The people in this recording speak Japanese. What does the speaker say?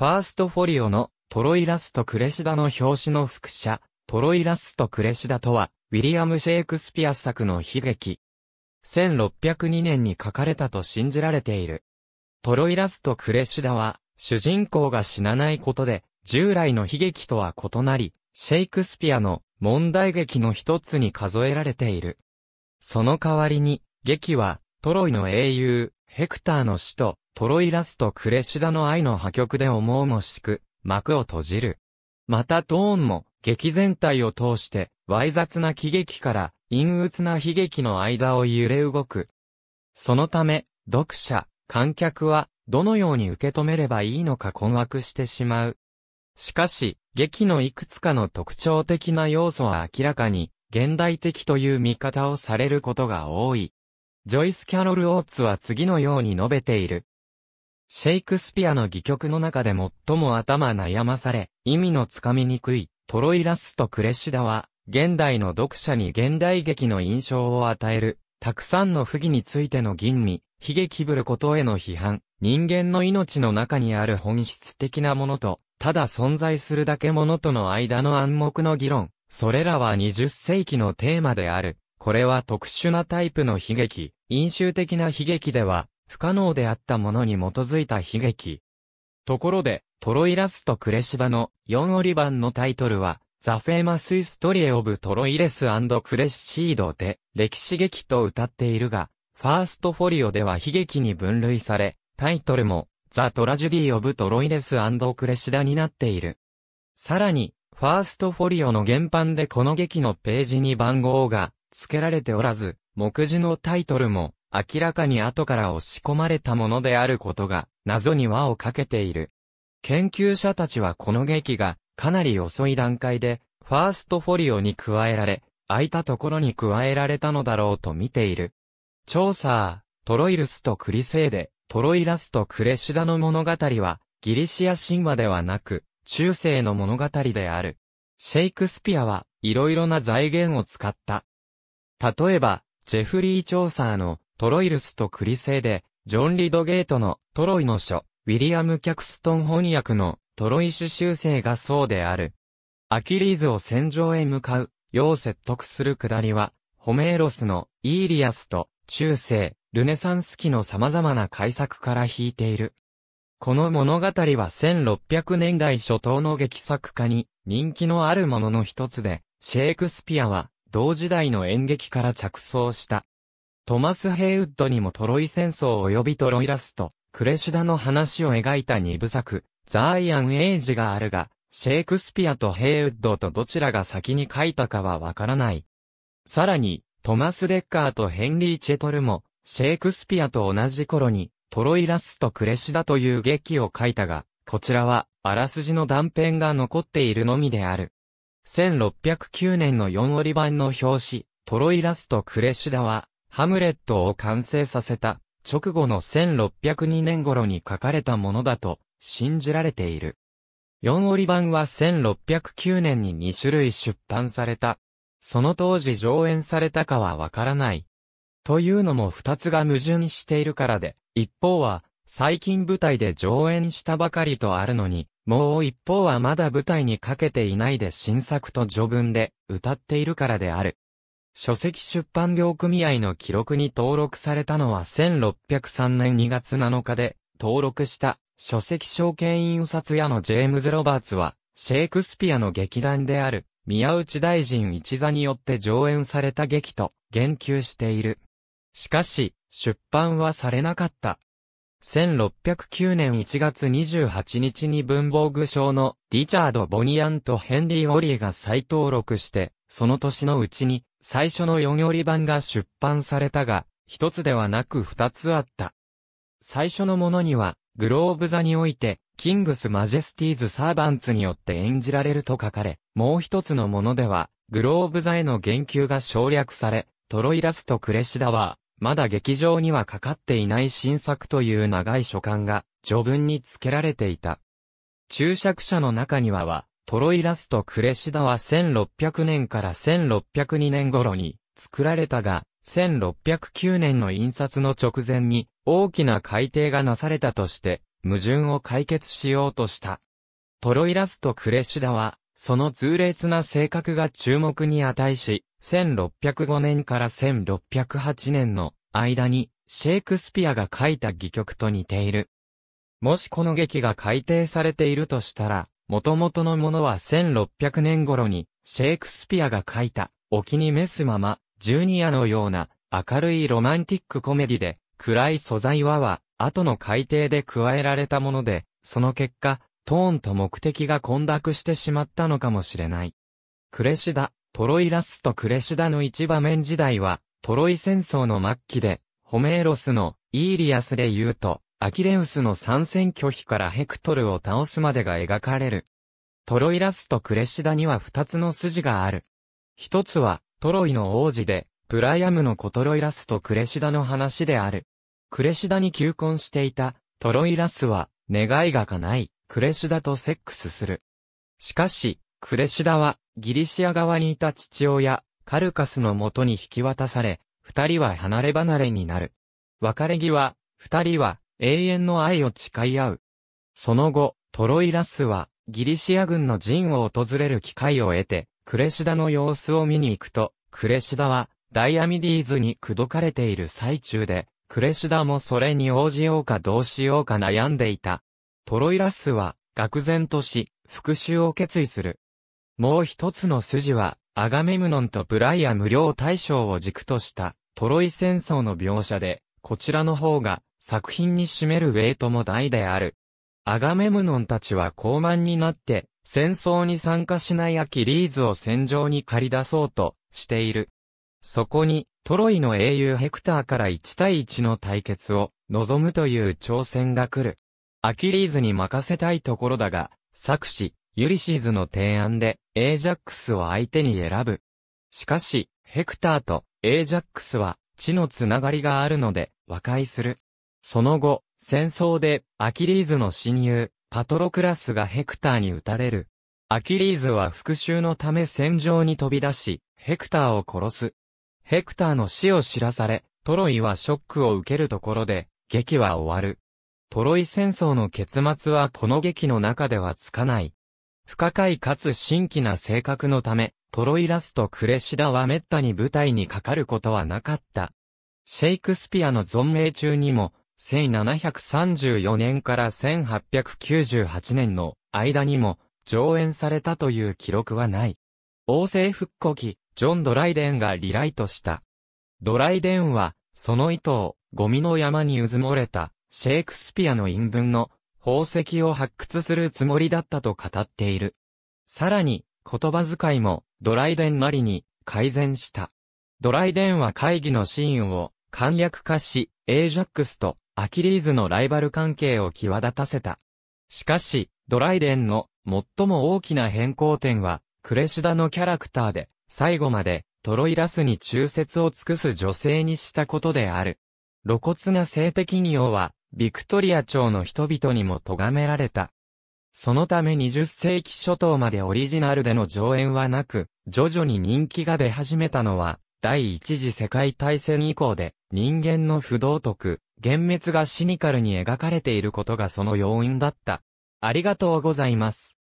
ファーストフォリオのトロイラスト・クレシダの表紙の副写、トロイラスト・クレシダとは、ウィリアム・シェイクスピア作の悲劇。1602年に書かれたと信じられている。トロイラスト・クレシダは、主人公が死なないことで、従来の悲劇とは異なり、シェイクスピアの問題劇の一つに数えられている。その代わりに、劇は、トロイの英雄、ヘクターの死と、トロイラスとクレシダの愛の破局で重々しく、幕を閉じる。またトーンも、劇全体を通して、猥雑な喜劇から、陰鬱な悲劇の間を揺れ動く。そのため、読者、観客は、どのように受け止めればいいのか困惑してしまう。しかし、劇のいくつかの特徴的な要素は明らかに、現代的という見方をされることが多い。ジョイス・キャロル・オーツは次のように述べている。シェイクスピアの戯曲の中で最も頭悩まされ、意味のつかみにくい、トロイラスとクレシダは、現代の読者に現代劇の印象を与える、たくさんの不義についての吟味、悲劇ぶることへの批判、人間の命の中にある本質的なものと、ただ存在するだけものとの間の暗黙の議論、それらは20世紀のテーマである。これは特殊なタイプの悲劇、飲酒的な悲劇では、不可能であったものに基づいた悲劇。ところで、トロイラスとクレシダの4折版のタイトルは、ザ・フェーマス・イストリエ・オブ・トロイレスクレッシードで、歴史劇と歌っているが、ファーストフォリオでは悲劇に分類され、タイトルも、ザ・トラジュディ・オブ・トロイレスクレシダになっている。さらに、ファーストフォリオの原版でこの劇のページに番号が付けられておらず、目次のタイトルも明らかに後から押し込まれたものであることが、謎に輪をかけている。研究者たちはこの劇が、かなり遅い段階で、ファーストフォリオに加えられ、空いたところに加えられたのだろうと見ている。調査、トロイルスとクリセーデ、トロイラスとクレシダの物語は、ギリシア神話ではなく、中世の物語である。シェイクスピアは、いろいろな財源を使った。例えば、ジェフリー・チョーサーの、トロイルスとクリセイで、ジョン・リドゲートのトロイの書、ウィリアム・キャクストン翻訳のトロイ詩修正がそうである。アキリーズを戦場へ向かう、よう説得するくだりは、ホメーロスのイーリアスと中世、ルネサンス期の様々な改作から引いている。この物語は1600年代初頭の劇作家に人気のあるものの一つで、シェイクスピアは同時代の演劇から着想したトマス・ヘイウッドにもトロイ戦争及びトロイラスト、クレシュダの話を描いた二部作、ザーイアン・エイジがあるが、シェイクスピアとヘイウッドとどちらが先に書いたかはわからない。さらに、トマス・レッカーとヘンリー・チェトルも、シェイクスピアと同じ頃に、トロイラスト・クレシダという劇を書いたが、こちらは、あらすじの断片が残っているのみである。1609年の4折版の表紙、トロイラスト・クレシダは、ハムレットを完成させた直後の1602年頃に書かれたものだと信じられている。四折版は1609年に2種類出版された。その当時上演されたかはわからない。というのも二つが矛盾しているからで、一方は最近舞台で上演したばかりとあるのに、もう一方はまだ舞台にかけていないで新作と序文で歌っているからである。書籍出版業組合の記録に登録されたのは1603年2月7日で、登録した書籍証券印刷屋のジェームズ・ロバーツは、シェイクスピアの劇団である、宮内大臣一座によって上演された劇と言及している。しかし、出版はされなかった。1609年1月28日に文房具賞のリチャード・ボニアンとヘンリー・オリーが再登録して、その年のうちに最初の4り版が出版されたが、一つではなく二つあった。最初のものには、グローブ座において、キングス・マジェスティーズ・サーバンツによって演じられると書かれ、もう一つのものでは、グローブ座への言及が省略され、トロイラスとクレシダは、まだ劇場にはかかっていない新作という長い書簡が、序文に付けられていた。注釈者の中にはは、トロイラストクレシダは1600年から1602年頃に作られたが、1609年の印刷の直前に大きな改定がなされたとして、矛盾を解決しようとした。トロイラストクレシダは、その痛烈な性格が注目に値し、1605年から1608年の間に、シェイクスピアが書いた戯曲と似ている。もしこの劇が改訂されているとしたら、元々のものは1600年頃に、シェイクスピアが書いた、お気に召すまま、ジュニアのような、明るいロマンティックコメディで、暗い素材はは、後の改定で加えられたもので、その結果、トーンと目的が混濁してしまったのかもしれない。クレシダ、トロイラスとクレシダの一場面時代は、トロイ戦争の末期で、ホメーロスのイーリアスで言うと、アキレウスの参戦拒否からヘクトルを倒すまでが描かれる。トロイラスとクレシダには二つの筋がある。一つは、トロイの王子で、プライアムのコトロイラスとクレシダの話である。クレシダに求婚していた、トロイラスは、願いが叶い、クレシダとセックスする。しかし、クレシダは、ギリシア側にいた父親、カルカスの元に引き渡され、二人は離れ離れになる。別れ際、二人は、永遠の愛を誓い合う。その後、トロイラスは、ギリシア軍の陣を訪れる機会を得て、クレシダの様子を見に行くと、クレシダは、ダイアミディーズに口説かれている最中で、クレシダもそれに応じようかどうしようか悩んでいた。トロイラスは、愕然とし、復讐を決意する。もう一つの筋は、アガメムノンとブライア無料対象を軸とした、トロイ戦争の描写で、こちらの方が、作品に占めるウェイトも大である。アガメムノンたちは高慢になって、戦争に参加しないアキリーズを戦場に駆り出そうとしている。そこに、トロイの英雄ヘクターから1対1の対決を望むという挑戦が来る。アキリーズに任せたいところだが、作詞、ユリシーズの提案で、エージャックスを相手に選ぶ。しかし、ヘクターとエージャックスは、血のつながりがあるので、和解する。その後、戦争で、アキリーズの親友、パトロクラスがヘクターに撃たれる。アキリーズは復讐のため戦場に飛び出し、ヘクターを殺す。ヘクターの死を知らされ、トロイはショックを受けるところで、劇は終わる。トロイ戦争の結末はこの劇の中ではつかない。不可解かつ新規な性格のため、トロイラスとクレシダは滅多に舞台にかかることはなかった。シェイクスピアの存命中にも、1734年から1898年の間にも上演されたという記録はない。王政復古期、ジョン・ドライデンがリライトした。ドライデンは、その意図を、ゴミの山にうずもれた、シェイクスピアの陰文の宝石を発掘するつもりだったと語っている。さらに、言葉遣いも、ドライデンなりに、改善した。ドライデンは会議のシーンを、簡略化し、エージャックスとアキリーズのライバル関係を際立たせた。しかし、ドライデンの最も大きな変更点は、クレシダのキャラクターで、最後までトロイラスに忠説を尽くす女性にしたことである。露骨な性的に用は、ビクトリア朝の人々にも咎められた。そのため20世紀初頭までオリジナルでの上演はなく、徐々に人気が出始めたのは、第一次世界大戦以降で、人間の不道徳、幻滅がシニカルに描かれていることがその要因だった。ありがとうございます。